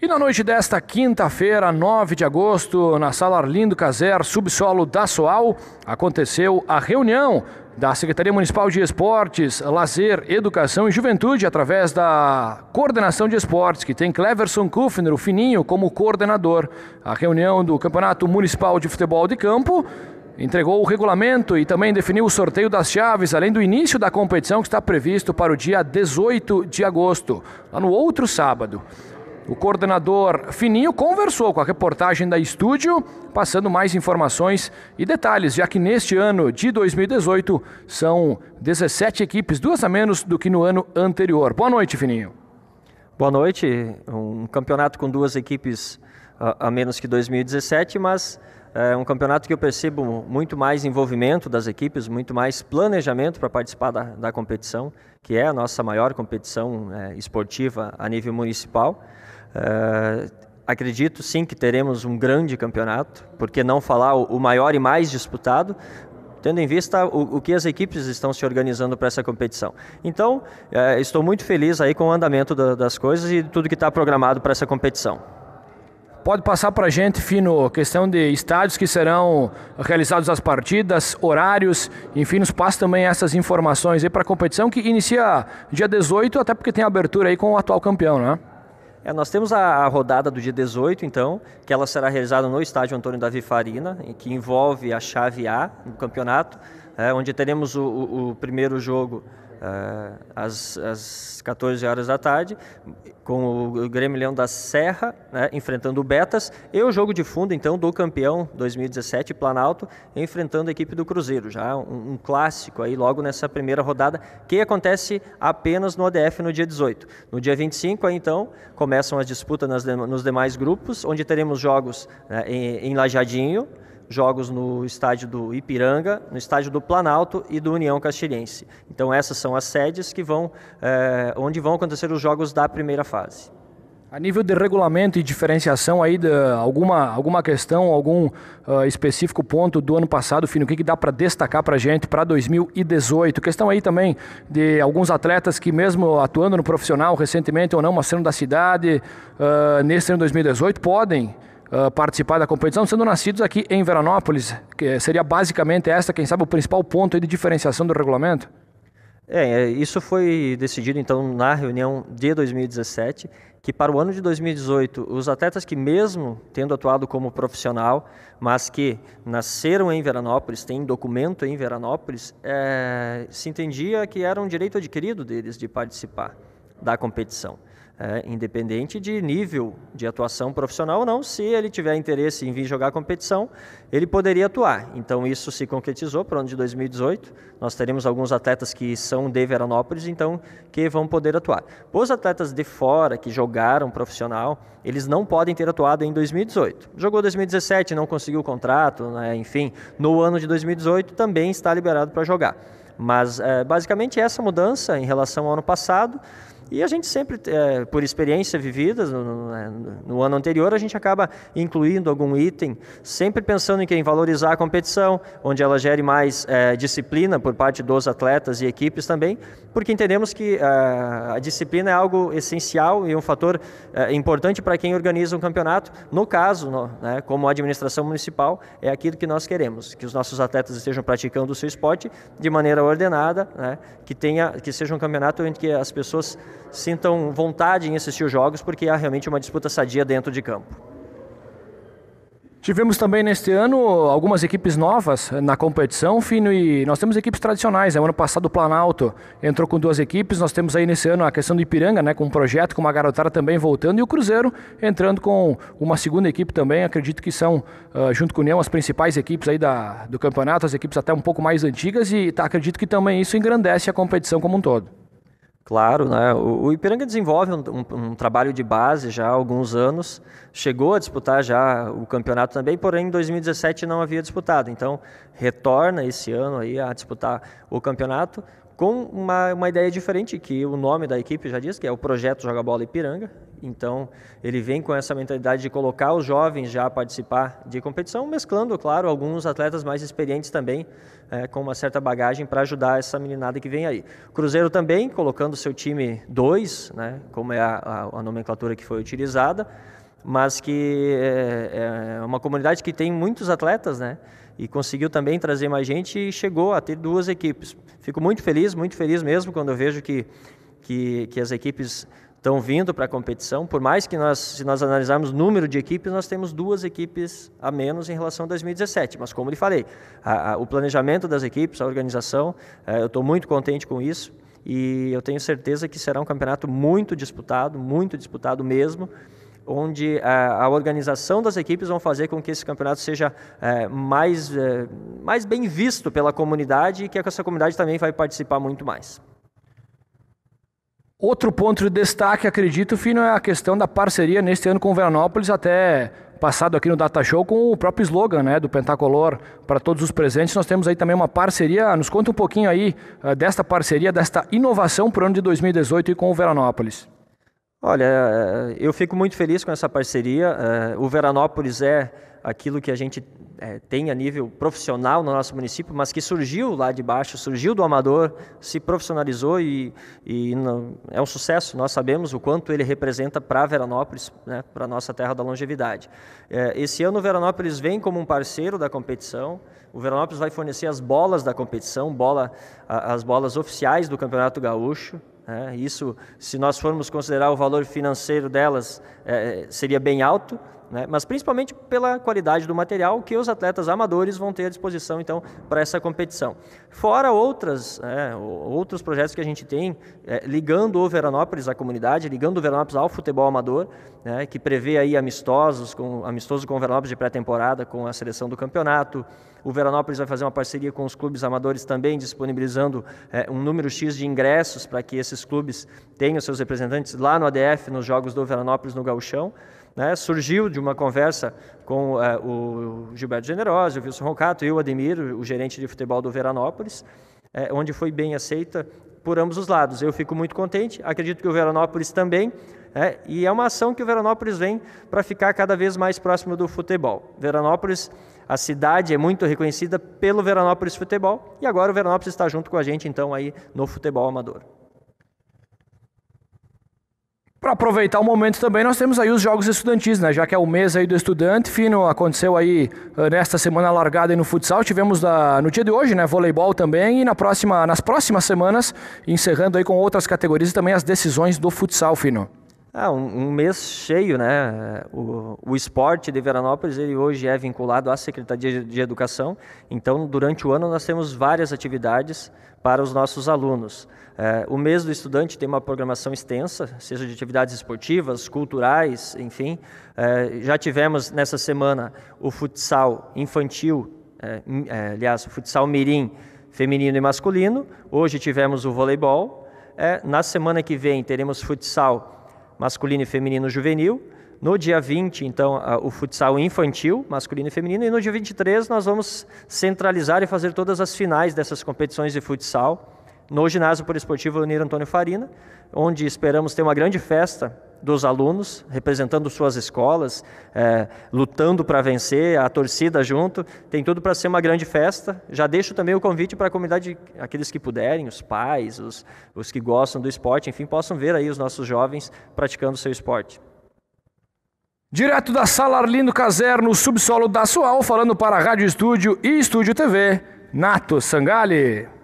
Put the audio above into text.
E na noite desta quinta-feira, 9 de agosto, na sala Arlindo Caser, subsolo da SOAL, aconteceu a reunião da Secretaria Municipal de Esportes, Lazer, Educação e Juventude, através da Coordenação de Esportes, que tem Cleverson Kufner, o Fininho, como coordenador. A reunião do Campeonato Municipal de Futebol de Campo entregou o regulamento e também definiu o sorteio das chaves, além do início da competição que está previsto para o dia 18 de agosto, lá no outro sábado. O coordenador Fininho conversou com a reportagem da Estúdio, passando mais informações e detalhes, já que neste ano de 2018 são 17 equipes, duas a menos do que no ano anterior. Boa noite, Fininho. Boa noite. Um campeonato com duas equipes a, menos que 2017, mas é um campeonato que eu percebo muito mais envolvimento das equipes, muito mais planejamento para participar da, da competição, que é a nossa maior competição é, esportiva a nível municipal. Uh, acredito sim que teremos um grande campeonato, porque não falar o maior e mais disputado, tendo em vista o, o, que as equipes estão se organizando para essa competição. Então, eh, estou muito feliz aí com o andamento da, das coisas e tudo que está programado para essa competição. Pode passar para a gente, Fino, questão de estádios que serão realizados as partidas, horários, enfim, nos passa também essas informações aí para a competição que inicia dia 18, até porque tem abertura aí com o atual campeão, né? É, nós temos a, a, rodada do dia 18, então, que ela será realizada no estádio Antônio Davi Farina, que envolve a chave A do campeonato, é, onde teremos o, o, o primeiro jogo ah, às, às 14 horas da tarde, com o Grêmio Leão da Serra né, enfrentando o Betas, e o jogo de fundo, então, do campeão 2017, Planalto, enfrentando a equipe do Cruzeiro, já um, um clássico aí logo nessa primeira rodada, que acontece apenas no ADF no dia 18. No dia 25, aí, então, começam as disputas nas, nos demais grupos, onde teremos jogos né, em, em Lajadinho, jogos no estádio do Ipiranga, no estádio do Planalto e do União Castilhense. Então essas são as sedes que vão, é, onde vão acontecer os jogos da primeira fase. A nível de regulamento e diferenciação aí, alguma, alguma questão, algum uh, específico ponto do ano passado, Fino, o que, que dá para destacar para a gente para 2018? Questão aí também de alguns atletas que mesmo atuando no profissional recentemente ou não, mas sendo da cidade, uh, nesse ano 2018, podem uh, participar da competição, sendo nascidos aqui em Veranópolis, que seria basicamente esta, quem sabe, o principal ponto de diferenciação do regulamento? É, é, isso foi decidido então na reunião de 2017, que para o ano de 2018, os atletas que mesmo tendo atuado como profissional, mas que nasceram em Veranópolis, têm documento em Veranópolis, é, se entendia que era um direito adquirido deles de participar da competição é, independente de nível de atuação profissional ou não, se ele tiver interesse em vir jogar competição, ele poderia atuar. Então isso se concretizou para o ano de 2018. Nós teremos alguns atletas que são de Veranópolis, então que vão poder atuar. Os atletas de fora que jogaram profissional, eles não podem ter atuado em 2018. Jogou 2017, não conseguiu o contrato, né? enfim, no ano de 2018 também está liberado para jogar. Mas é, basicamente essa mudança em relação ao ano passado. E a gente sempre, é, por experiência vivida, no, né, no, ano anterior, a gente acaba incluindo algum item, sempre pensando em quem valorizar a competição, onde ela gere mais é, disciplina por parte dos atletas e equipes também, porque entendemos que a, é, a disciplina é algo essencial e um fator é, importante para quem organiza um campeonato. No caso, no, né, como administração municipal, é aquilo que nós queremos, que os nossos atletas estejam praticando o seu esporte de maneira ordenada, né, que, tenha, que seja um campeonato em que as pessoas sintam vontade em assistir os jogos, porque há realmente uma disputa sadia dentro de campo. Tivemos também neste ano algumas equipes novas eh, na competição, Fino, e nós temos equipes tradicionais. Né? O ano passado o Planalto entrou com duas equipes, nós temos aí nesse ano a questão do Ipiranga, né? com um projeto, com uma garotada também voltando, e o Cruzeiro entrando com uma segunda equipe também. Acredito que são, uh, junto com o União, as principais equipes aí da, do campeonato, as equipes até um pouco mais antigas, e tá, acredito que também isso engrandece a competição como um todo. Claro, né? o, o Ipiranga desenvolve um, um, um, trabalho de base já há alguns anos, chegou a disputar já o campeonato também, porém em 2017 não havia disputado, então retorna esse ano aí a disputar o campeonato com uma, uma ideia diferente, que o nome da equipe já diz, que é o Projeto Joga Bola Ipiranga, então, ele vem com essa mentalidade de colocar os jovens já a participar de competição, mesclando, claro, alguns atletas mais experientes também, é, com uma certa bagagem para ajudar essa meninada que vem aí. Cruzeiro também colocando seu time 2, né, como é a, a, a, nomenclatura que foi utilizada, mas que é, é uma comunidade que tem muitos atletas, né? e conseguiu também trazer mais gente e chegou a ter duas equipes. Fico muito feliz, muito feliz mesmo quando eu vejo que, que, que as equipes estão vindo para a competição. Por mais que nós, se nós analisarmos o número de equipes, nós temos duas equipes a menos em relação a 2017. Mas como lhe falei, a, a, o planejamento das equipes, a organização, eh, eu estou muito contente com isso e eu tenho certeza que será um campeonato muito disputado, muito disputado mesmo onde a, a, organização das equipes vão fazer com que esse campeonato seja é, mais, é, mais bem visto pela comunidade e que essa comunidade também vai participar muito mais. Outro ponto de destaque, acredito, Fino, é a questão da parceria neste ano com o Veranópolis, até passado aqui no Data Show com o próprio slogan né, do Pentacolor para todos os presentes. Nós temos aí também uma parceria. Ah, nos conta um pouquinho aí uh, desta parceria, desta inovação para o ano de 2018 e com o Veranópolis. Olha, eh, eu fico muito feliz com essa parceria. Eh, o Veranópolis é aquilo que a gente é, tem a nível profissional no nosso município, mas que surgiu lá de baixo, surgiu do amador, se profissionalizou e, e é um sucesso. Nós sabemos o quanto ele representa para Veranópolis, né, para a nossa terra da longevidade. É, esse ano o Veranópolis vem como um parceiro da competição. O Veranópolis vai fornecer as bolas da competição, bola, a, as bolas oficiais do Campeonato Gaúcho, é, isso, se nós formos considerar o valor financeiro delas, é, é seria bem alto, né? mas principalmente pela qualidade do material que os atletas amadores vão ter à disposição então para essa competição. Fora outras, é, outros projetos que a gente tem é, ligando o Veranópolis à comunidade, ligando o Veranópolis ao futebol amador, né? que prevê aí amistosos com amistoso com o Veranópolis de pré-temporada com a seleção do campeonato. O Veranópolis vai fazer uma parceria com os clubes amadores também disponibilizando é, um número x de ingressos para que esses clubes tenham seus representantes lá no ADF nos jogos do Veranópolis no Gauchão né, surgiu de uma conversa com é, o Gilberto Generoso, o Wilson Roncato e o Ademir, o gerente de futebol do Veranópolis, é, onde foi bem aceita por ambos os lados. Eu fico muito contente, acredito que o Veranópolis também, né, e é uma ação que o Veranópolis vem para ficar cada vez mais próximo do futebol. Veranópolis, a cidade é muito reconhecida pelo Veranópolis Futebol, e agora o Veranópolis está junto com a gente, então, aí no futebol amador. Para aproveitar o momento também, nós temos aí os Jogos Estudantis, né? Já que é o mês aí do estudante, fino, aconteceu aí eh, nesta semana largada aí no futsal, tivemos da, no dia de hoje, né, voleibol também, e na próxima, nas próximas semanas, encerrando aí com outras categorias e também as decisões do futsal, fino. Ah, um, um, mês cheio, né? O, o, esporte de Veranópolis ele hoje é vinculado à Secretaria de Educação, então durante o ano nós temos várias atividades para os nossos alunos. É, o mês do estudante tem uma programação extensa, seja de atividades esportivas, culturais, enfim. É, já tivemos nessa semana o futsal infantil, é, é aliás, o futsal mirim feminino e masculino. Hoje tivemos o voleibol. É, na semana que vem teremos futsal masculino e feminino juvenil. No dia 20, então, o futsal infantil, masculino e feminino. E no dia 23, nós vamos centralizar e fazer todas as finais dessas competições de futsal no ginásio poliesportivo Unir Antônio Farina, onde esperamos ter uma grande festa dos alunos, representando suas escolas, é, lutando para vencer, a torcida junto, tem tudo para ser uma grande festa. Já deixo também o convite para a comunidade, aqueles que puderem, os pais, os, os que gostam do esporte, enfim, possam ver aí os nossos jovens praticando seu esporte. Direto da sala Arlindo Caserno, subsolo da Sual, falando para a Rádio Estúdio e Estúdio TV, Nato Sangali.